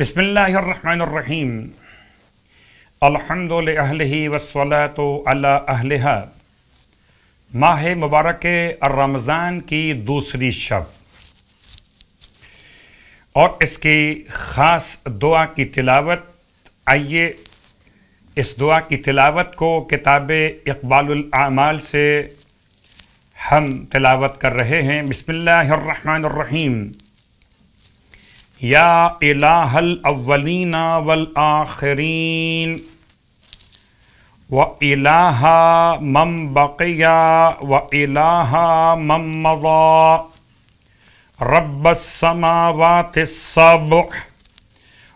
बसमीम अलहमदिल्ही वसलात अहलहा माह मुबारक रमज़ान की दूसरी शब और इसकी ख़ास दुआ की तिलावत आइए इस दुआ की तिलावत को किताब इकबालमाल से हम तिलावत कर रहे हैं बसमीम يا إله الأولين والآخرين وإله من بقي وإله من مضى رب السماوات السبع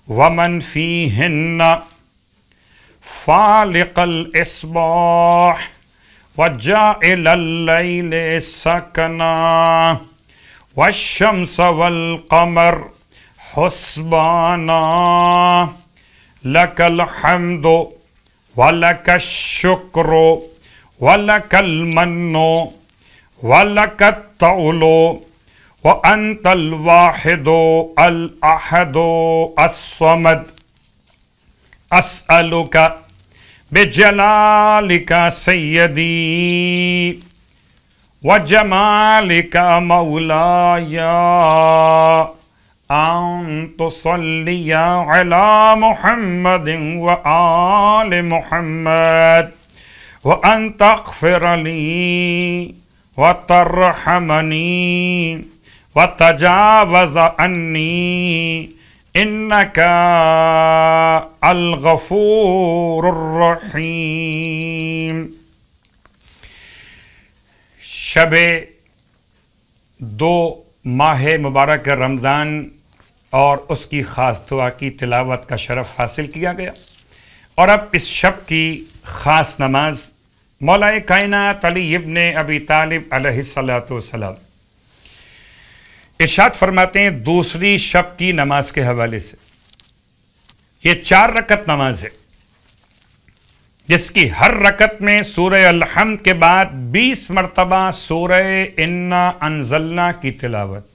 ومن فيهن فالق الإصباح وجعل الليل سكنا والشمس والقمر حسبانا لك الحمد ولك الشكر ولك المن ولك الطول وأنت الواحد الأحد الصمد أسألك بجلالك سيدي وجمالك مولاي आन तो सल्लिया अला मोहम्मद व आल मोहम्मद व व व तजावज إنك الغفور الرحيم दो माह मुबारक रमज़ान और उसकी ख़ास दुआ की तिलावत का शरफ़ हासिल किया गया और अब इस शब की ख़ास नमाज मौलाए कायनत अली इबन अबी तालिब सलाम इर्शाद फरमाते हैं दूसरी शब की नमाज के हवाले से ये चार रकत नमाज है जिसकी हर रकत में सूर्य अलहमद के बाद बीस मरतबा सूर्य इन्ना अनजलना की तिलावत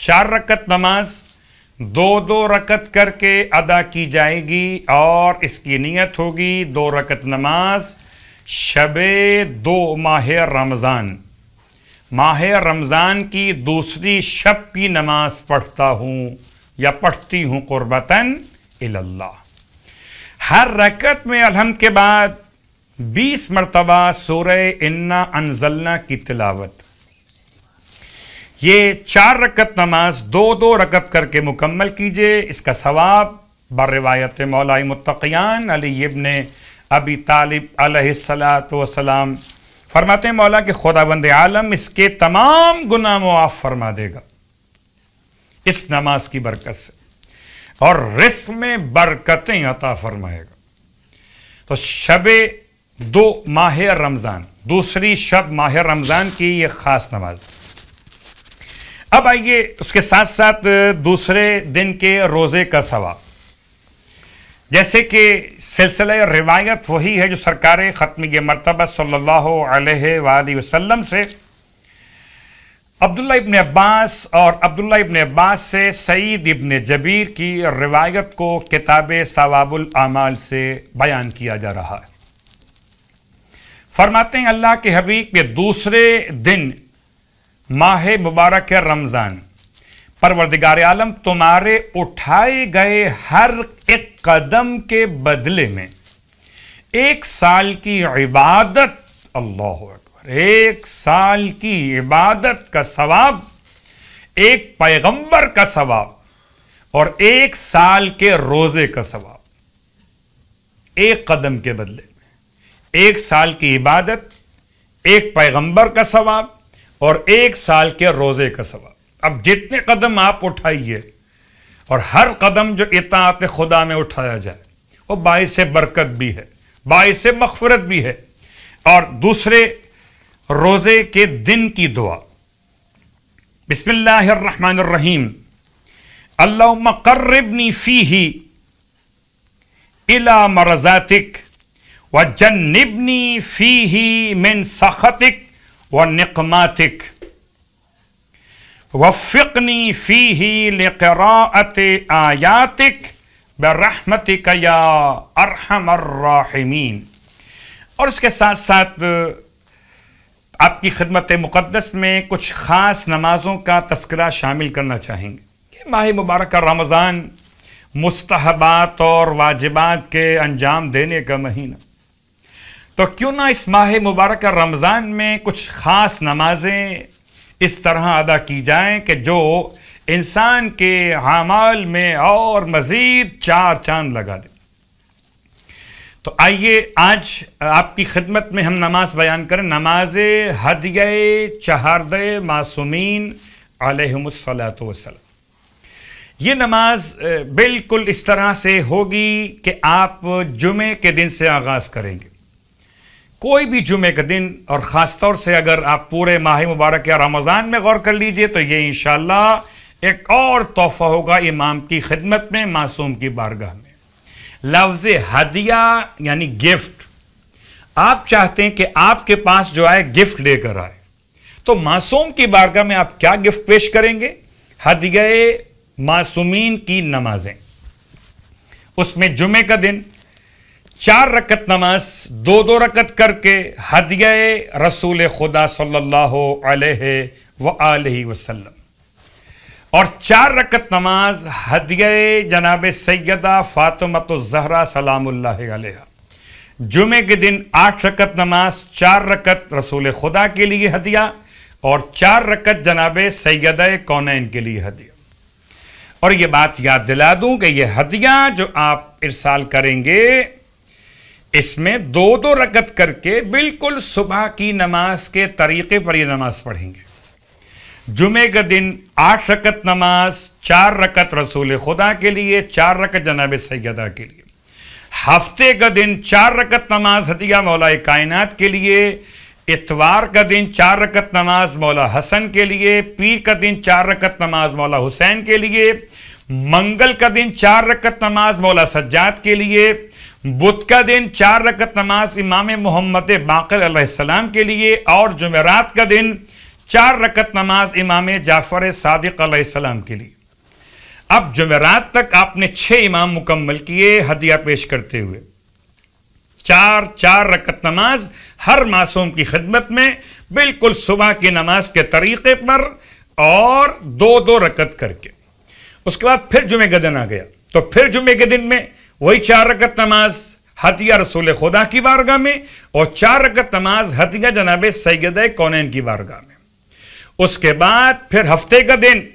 चार रकत नमाज दो दो रकत करके अदा की जाएगी और इसकी नीयत होगी दो रकत नमाज शब दो माह रमज़ान माह रमज़ान की दूसरी शब की नमाज पढ़ता हूँ या पढ़ती हूँ क़ुरबतन इल्ला हर रकत में अलहम के बाद बीस मरतबा सोरे इन्ना अनजलना की तिलावत ये चार रकत नमाज दो दो रकत करके मुकम्मल कीजिए इसका सवाब बर रिवायत मौलाई मुतकियान अली इबन अबी तालिब अलैहिस्सलाम फरमाते मौला के खुदा बंद आलम इसके तमाम गुना मुआफ़ फरमा देगा इस नमाज की बरकत से और रिस्क में बरकतें अता फरमाएगा तो शब दो माह रमज़ान दूसरी शब माह रमज़ान की ये ख़ास नमाज़ अब आइए उसके साथ साथ दूसरे दिन के रोज़े का सवाल जैसे कि सिलसिला रिवायत वही है जो सरकार ख़त्म मरतबा सल्ला वसम से अब्दुल्ला इबन अब्बास और अब्दुल्ला इबन अब्बास से सईद इबन जबीर की रिवायत को किताब सवाबुल आमाल से बयान किया जा रहा है फरमाते हैं अल्लाह के हबीब के दूसरे दिन माह मुबारक है रमज़ान परवरदिगार आलम तुम्हारे उठाए गए हर एक कदम के बदले में एक साल की इबादत अल्लाह अकबर एक साल की इबादत का सवाब एक पैगंबर का सवाब और एक साल के रोज़े का सवाब एक कदम के बदले में एक साल की इबादत एक पैगंबर का सवाब और एक साल के रोज़े का सवाब अब जितने कदम आप उठाइए और हर कदम जो इतात खुदा में उठाया जाए वो बायस बरकत भी है बायस मगफरत भी है और दूसरे रोज़े के दिन की दुआ बसमीम अल्लाह करबनी फ़ी ही इला मरजातिक व जन्निबनी फ़ी ही मिन सखतिक ونقماتك وفقني فيه لقراءة آياتك برحمتك या अरहम الراحمين और उसके साथ साथ आपकी खदमत मुक़दस में कुछ ख़ास नमाज़ों का तस्करा शामिल करना चाहेंगे ये माह मुबारक रमज़ान मुस्तहबात और वाजिबात के अंजाम देने का महीना तो क्यों ना इस माह मुबारक रमज़ान में कुछ ख़ास नमाजें इस तरह अदा की जाएं कि जो इंसान के हमाल में और मज़ीद चार चांद लगा दें तो आइए आज आपकी खिदमत में हम नमाज बयान करें नमाज हदिय चहारद मासूमीन आलतम ये नमाज बिल्कुल इस तरह से होगी कि आप जुमे के दिन से आगाज़ करेंगे कोई भी जुमे का दिन और ख़ास तौर से अगर आप पूरे माह मुबारक या रमज़ान में गौर कर लीजिए तो ये इन एक और तोहफ़ा होगा इमाम की खिदमत में मासूम की बारगाह में लफ्ज़ हदिया यानी गिफ्ट आप चाहते हैं कि आपके पास जो आए गिफ्ट लेकर आए तो मासूम की बारगाह में आप क्या गिफ्ट पेश करेंगे हदिया मासूमीन की नमाजें उसमें जुमे का दिन चार रकत नमाज दो दो रकत करके हदय रसूल खुदा सल्लल्लाहु अलैहि व वसल्लम और चार रकत नमाज हदिया जनाब सैदा फ़ातमत ज़हरा सलाम जुमे के दिन आठ रकत नमाज चार रकत रसूल खुदा के लिए हदिया और चार रकत जनाब सैद कौनैन के लिए हदिया और ये बात याद दिला दूं कि ये हदिया जो आप इरसाल करेंगे इसमें दो दो रकत करके बिल्कुल सुबह की नमाज के तरीके पर यह नमाज पढ़ेंगे जुमे का दिन आठ रकत नमाज चार रकत रसूल खुदा के लिए चार रकत जनाब सैदा के लिए हफ्ते का दिन चार रकत नमाज हदिया मौला कायनात के लिए इतवार का दिन चार रकत नमाज मौला हसन के लिए पीर का दिन चार रकत नमाज मौला हुसैन के लिए मंगल का दिन चार रकत नमाज मौला सज्जाद के लिए बुध का दिन चार रकत नमाज इमाम मोहम्मद बाकर के लिए और जुमेरात का दिन चार रकत नमाज इमाम जाफ़र सदक के लिए अब जुमेरात तक आपने छः इमाम मुकम्मल किए हदिया पेश करते हुए चार चार रकत नमाज हर मासूम की खिदमत में बिल्कुल सुबह की नमाज के तरीक़े पर और दो दो रकत करके उसके बाद फिर जुमे का दिन आ गया तो फिर जुमे के दिन में वही चार रकत नमाज हतिया रसूल खुदा की बारगाह में और चार रकत नमाज हतिया जनाब सैद कौनैन की बारगाह में उसके बाद फिर हफ्ते का दिन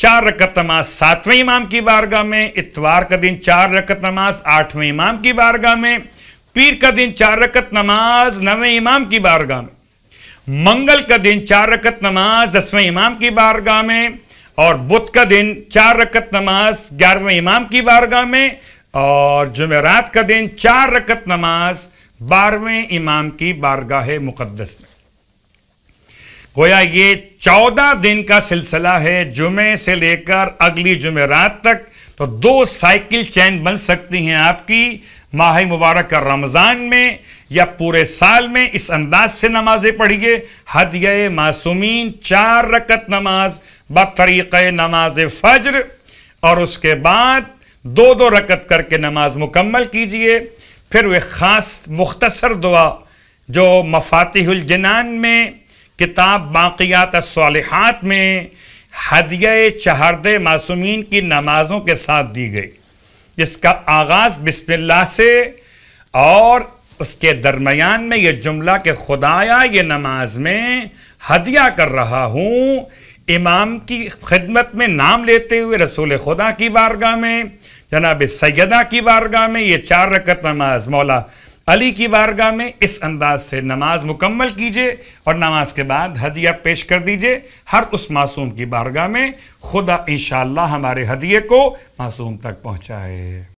चार रकत नमाज सातवें इमाम की बारगाह में इतवार का दिन चार रकत नमाज आठवें इमाम की बारगाह में पीर का दिन चार रकत नमाज नवें इमाम की बारगाह में मंगल का दिन चार रकत नमाज दसवें इमाम की बारगाह में और बुध का दिन चार रकत नमाज ग्यारहवें इमाम की बारगाह में और जुमेरात का दिन चार रकत नमाज बारहवें इमाम की बारगाह मुकदस में गोया ये चौदह दिन का सिलसिला है जुमे से लेकर अगली जुमेरात तक तो दो साइकिल चैन बन सकती हैं आपकी माह मुबारक का रमज़ान में या पूरे साल में इस अंदाज से नमाजें पढ़िए हद मासूमीन चार रकत नमाज बतरीक़ नमाज फज्र और उसके बाद दो दो रकत करके नमाज मुकम्मल कीजिए फिर वह ख़ास मुख्तसर दुआ जो मफातिहजनान में किताब बाक़ियात सालहत में हदिया चहरद मासूमीन की नमाज़ों के साथ दी गई जिसका आगाज़ बिस्मिल्लाह से और उसके दरमियान में यह जुमला के खुदाया ये नमाज में हदिया कर रहा हूँ इमाम की खिदमत में नाम लेते हुए रसूल खुदा की बारगाह में जनाब सैदा की बारगाह में ये चार रकत नमाज मौला अली की बारगाह में इस अंदाज से नमाज मुकम्मल कीजिए और नमाज के बाद हदिया पेश कर दीजिए हर उस मासूम की बारगाह में खुदा इन हमारे हदिये को मासूम तक पहुँचाए